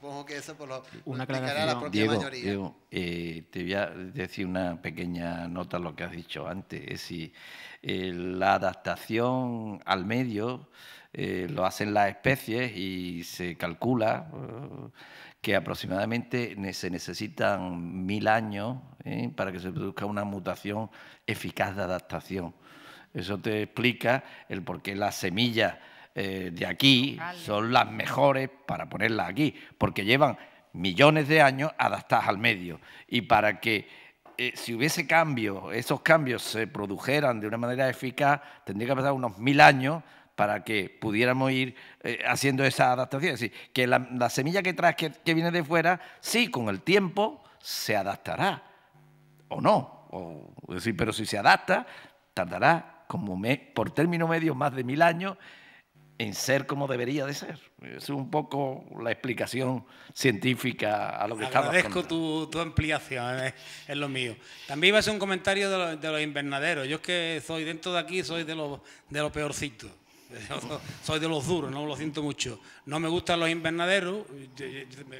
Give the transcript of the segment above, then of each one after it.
Supongo que eso lo, una la propia mayoría. Eh, te voy a decir una pequeña nota a lo que has dicho antes. Es si eh, la adaptación al medio eh, lo hacen las especies y se calcula que aproximadamente se necesitan mil años para que se produzca una mutación eficaz de adaptación. Eso te explica el por qué las semillas eh, de aquí son las mejores para ponerlas aquí, porque llevan millones de años adaptadas al medio. Y para que eh, si hubiese cambios, esos cambios se produjeran de una manera eficaz, tendría que pasar unos mil años para que pudiéramos ir eh, haciendo esa adaptación. Es decir, que la, semilla que traes, que, viene de fuera, sí, con el tiempo se adaptará, o no. O, pero si se adapta, tardará como por término medio más de mil años en ser como debería de ser. Es un poco la explicación científica a lo que estamos Agradezco tu, tu, ampliación, es, lo mío. También iba a ser un comentario de, los invernaderos. Yo es que soy dentro de aquí, soy de los de los peorcitos. Soy de los duros, no lo siento mucho. No me gustan los invernaderos,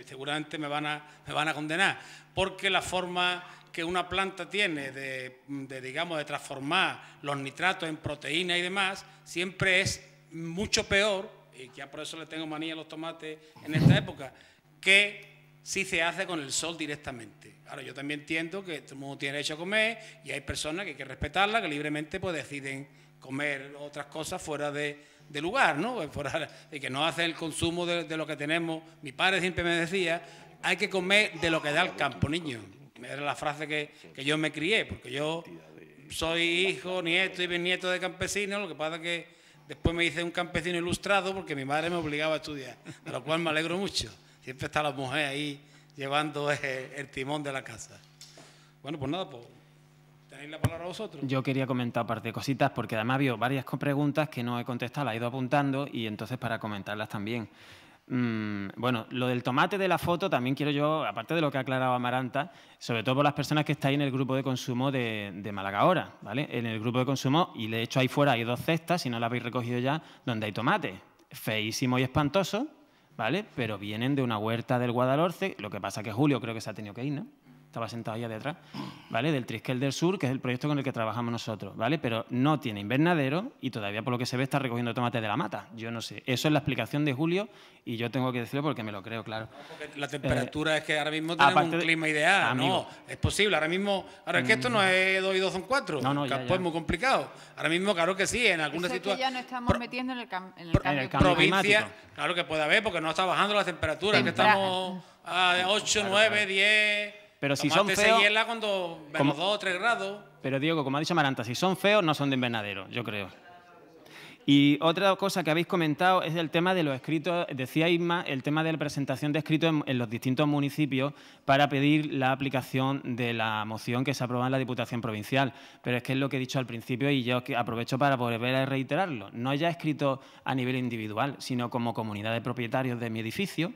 seguramente me van a, me van a condenar, porque la forma que una planta tiene de, de, digamos, de transformar los nitratos en proteínas y demás, siempre es mucho peor, y ya por eso le tengo manía a los tomates en esta época, que si se hace con el sol directamente. Ahora, yo también entiendo que todo el mundo tiene derecho a comer y hay personas que hay que respetarlas, que libremente pues, deciden comer otras cosas fuera de, lugar, ¿no? Pues, fuera que no hacen el consumo de, lo que tenemos. Mi padre siempre me decía, hay que comer de lo que da el campo, niño. Era la frase que, que yo me crié, porque yo soy hijo, nieto y bisnieto de campesinos, lo que pasa es que Después me hice un campesino ilustrado porque mi madre me obligaba a estudiar, de lo cual me alegro mucho. Siempre está la mujer ahí llevando el, timón de la casa. Bueno, pues nada, pues tenéis la palabra vosotros. Yo quería comentar parte de cositas porque además vio varias preguntas que no he contestado, las he ido apuntando y entonces para comentarlas también. Mm, bueno, lo del tomate de la foto también quiero yo, aparte de lo que ha aclarado Amaranta, sobre todo por las personas que estáis en el grupo de consumo de, de Málaga ahora, ¿vale? En el grupo de consumo, y de hecho ahí fuera hay dos cestas, si no la habéis recogido ya, donde hay tomate. Feísimo y espantoso, ¿vale? Pero vienen de una huerta del Guadalhorce, lo que pasa que Julio creo que se ha tenido que ir, ¿no? estaba sentado allá detrás, ¿vale? Del Triskel del Sur, que es el proyecto con el que trabajamos nosotros, ¿vale? Pero no tiene invernadero y todavía por lo que se ve está recogiendo tomate de la mata. Yo no sé. Eso es la explicación de Julio y yo tengo que decirlo porque me lo creo, claro. la temperatura eh, es que ahora mismo tenemos un clima ideal, ¿no? Es posible. Ahora mismo, ahora es que esto no es 2 y 2 son 4. No, no, pues es muy complicado. Ahora mismo, claro que sí, en alguna situación. ya no estamos metiendo en el, cambio, provincia, Claro que puede haber porque no está bajando la temperatura, que estamos a 8, 9, 10 pero si son feos. cuando vemos dos o tres grados. Pero Diego, como ha dicho Maranta, si son feos, no son de invernadero, yo creo. Y otra cosa que habéis comentado es el tema de los escritos, decía Isma, el tema de la presentación de escritos en, los distintos municipios para pedir la aplicación de la moción que se aprobó en la Diputación Provincial. Pero es que es lo que he dicho al principio y yo aprovecho para volver a reiterarlo. No ya escrito a nivel individual, sino como comunidad de propietarios de mi edificio,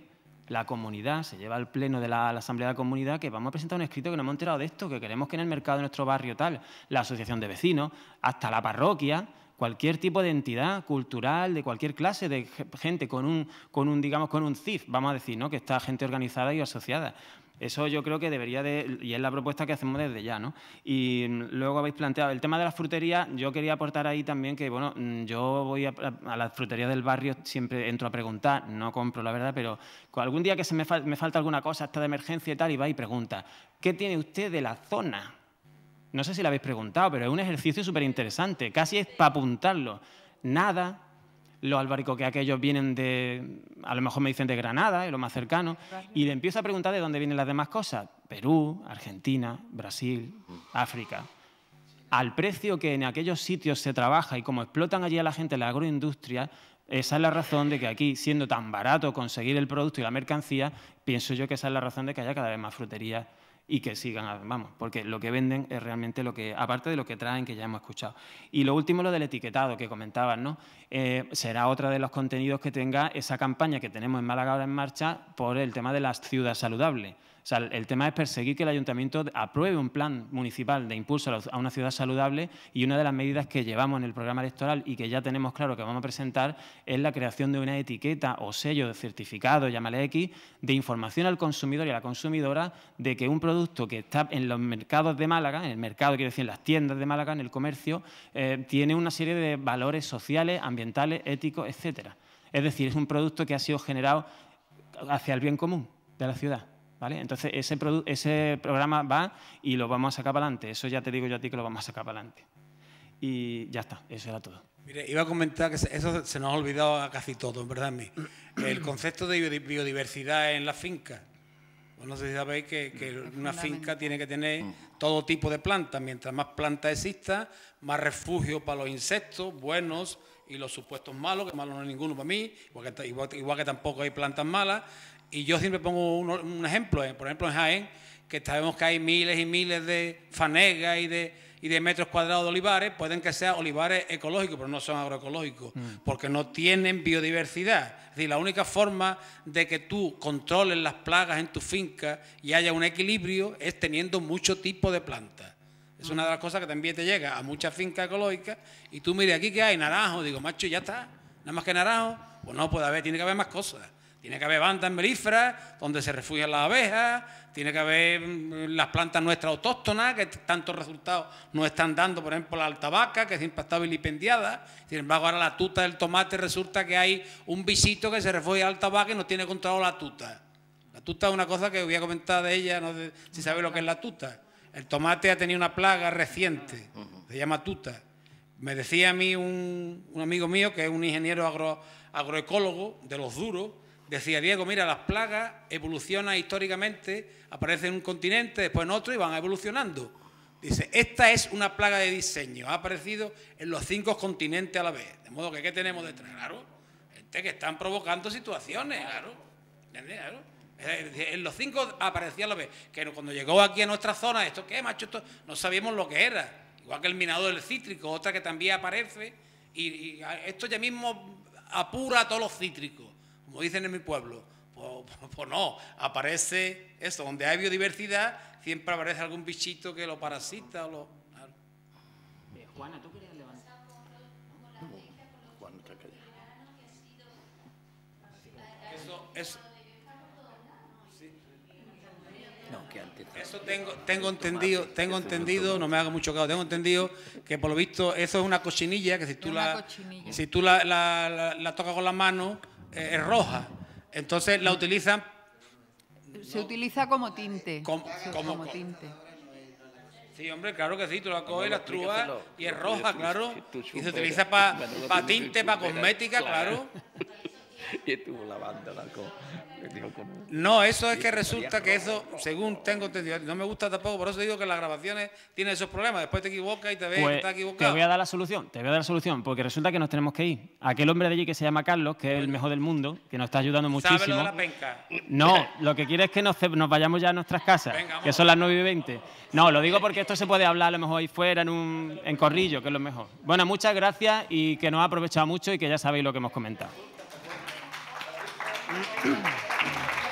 la comunidad, se lleva al pleno de la, Asamblea de la Comunidad que vamos a presentar un escrito que nos hemos enterado de esto, que queremos que en el mercado de nuestro barrio tal, la asociación de vecinos, hasta la parroquia, cualquier tipo de entidad cultural, de cualquier clase de gente con un, con un digamos, con un CIF, vamos a decir, ¿no? que está gente organizada y asociada. Eso yo creo que debería de, y es la propuesta que hacemos desde ya, ¿no? Y luego habéis planteado el tema de la frutería. yo quería aportar ahí también que, bueno, mm, yo voy a, la frutería del barrio, siempre entro a preguntar, no compro la verdad, pero algún día que se me, me falta alguna cosa, está de emergencia y tal, y va y pregunta, ¿qué tiene usted de la zona? no sé si la habéis preguntado, pero es un ejercicio súper interesante, casi es para apuntarlo. Nada, los que aquellos vienen de, a lo mejor me dicen de Granada, es lo más cercano, y le empiezo a preguntar de dónde vienen las demás cosas, Perú, Argentina, Brasil, África. Al precio que en aquellos sitios se trabaja y como explotan allí a la gente la agroindustria, esa es la razón de que aquí, siendo tan barato conseguir el producto y la mercancía, pienso yo que esa es la razón de que haya cada vez más fruterías y que sigan, vamos, porque lo que venden es realmente lo que, aparte de lo que traen, que ya hemos escuchado. Y lo último, lo del etiquetado que comentabas, ¿no? Eh, será otro de los contenidos que tenga esa campaña que tenemos en Málaga ahora en marcha por el tema de las ciudades saludables. O sea, el tema es perseguir que el ayuntamiento apruebe un plan municipal de impulso a una ciudad saludable y una de las medidas que llevamos en el programa electoral y que ya tenemos claro que vamos a presentar es la creación de una etiqueta o sello de certificado, llámale X, de información al consumidor y a la consumidora de que un producto que está en los mercados de Málaga, en el mercado, quiero decir, en las tiendas de Málaga, en el comercio, eh, tiene una serie de valores sociales, ambientales, éticos, etcétera. Es decir, es un producto que ha sido generado hacia el bien común de la ciudad. Entonces, ese, programa va y lo vamos a sacar para adelante. Eso ya te digo yo a ti que lo vamos a sacar para adelante. Y ya está, eso era todo. Mire, iba a comentar que eso se nos ha olvidado a casi todo, en verdad, mí. El concepto de biodiversidad en la finca. Pues no sé si sabéis que, mm. una finca tiene que tener mm. todo tipo de plantas. Mientras más plantas exista, más refugio para los insectos buenos y los supuestos malos, que malos no hay ninguno para mí, igual que tampoco hay plantas malas. Y yo siempre pongo un, ejemplo, eh, por ejemplo en Jaén, que sabemos que hay miles y miles de fanegas y de, de metros cuadrados de olivares, pueden que sean olivares ecológicos, pero no son agroecológicos, mm. porque no tienen biodiversidad. Es decir, la única forma de que tú controles las plagas en tu finca y haya un equilibrio es teniendo mucho tipo de plantas. Es una de las cosas que también te llega a muchas fincas ecológicas y tú mires aquí que hay naranjo, digo, macho, ya está, nada más que naranjo, pues no puede haber, tiene que haber más cosas. Tiene que haber bandas melíferas donde se refugian las abejas, tiene que haber mm, las plantas nuestras autóctonas que tantos resultados nos están dando, por ejemplo la vaca, que siempre ha estado vilipendiada, sin embargo ahora la tuta del tomate resulta que hay un visito que se refugia a la vaca y no tiene controlado la tuta. La tuta es una cosa que voy a comentar de ella, no si sabe lo que es la tuta. El tomate ha tenido una plaga reciente, se llama tuta. Me decía a mí un, amigo mío que es un ingeniero agroecólogo de los duros, Decía Diego, mira, las plagas evolucionan históricamente, aparecen en un continente, después en otro y van evolucionando. Dice, esta es una plaga de diseño, ha aparecido en los cinco continentes a la vez. De modo que, ¿qué tenemos detrás? Claro, gente que están provocando situaciones, claro. ¿Entiendes? En los cinco aparecía a la vez. Que cuando llegó aquí a nuestra zona, esto, ¿qué, macho? Esto, no sabíamos lo que era. Igual que el minado del cítrico, otra que también aparece. y, y esto ya mismo apura a todos los cítricos como dicen en mi pueblo, pues, no, aparece eso, donde hay biodiversidad siempre aparece algún bichito que lo parasita o lo... Juana, ¿tú querías levantar? Eso, eso... No, Eso tengo, tengo entendido, tengo entendido, no me haga mucho caso, tengo entendido que por lo visto eso es una cochinilla que si tú la, si la tocas con la mano eh, es roja. Entonces la utilizan. Se utiliza como tinte. Como, tinte. Sí, hombre, claro que sí, tú la coges, la trúas y es roja, claro. Y se utiliza para pa tinte, para cosmética, claro. y estuvo No, eso es que resulta que eso, según tengo entendido, no me gusta tampoco, por eso digo que las grabaciones tienen esos problemas, después te equivocas y te ves que pues estás equivocado. Te voy a dar la solución, te voy a dar la solución, porque resulta que nos tenemos que ir. Aquel hombre de allí que se llama Carlos, que es el mejor del mundo, que nos está ayudando muchísimo. ¿Sabe la penca? No, lo que quiere es que nos, vayamos ya a nuestras casas, que son las 9 y 20. No, lo digo porque esto se puede hablar a lo mejor ahí fuera, en un en corrillo, que es lo mejor. Bueno, muchas gracias y que nos ha aprovechado mucho y que ya sabéis lo que hemos comentado. Thank you.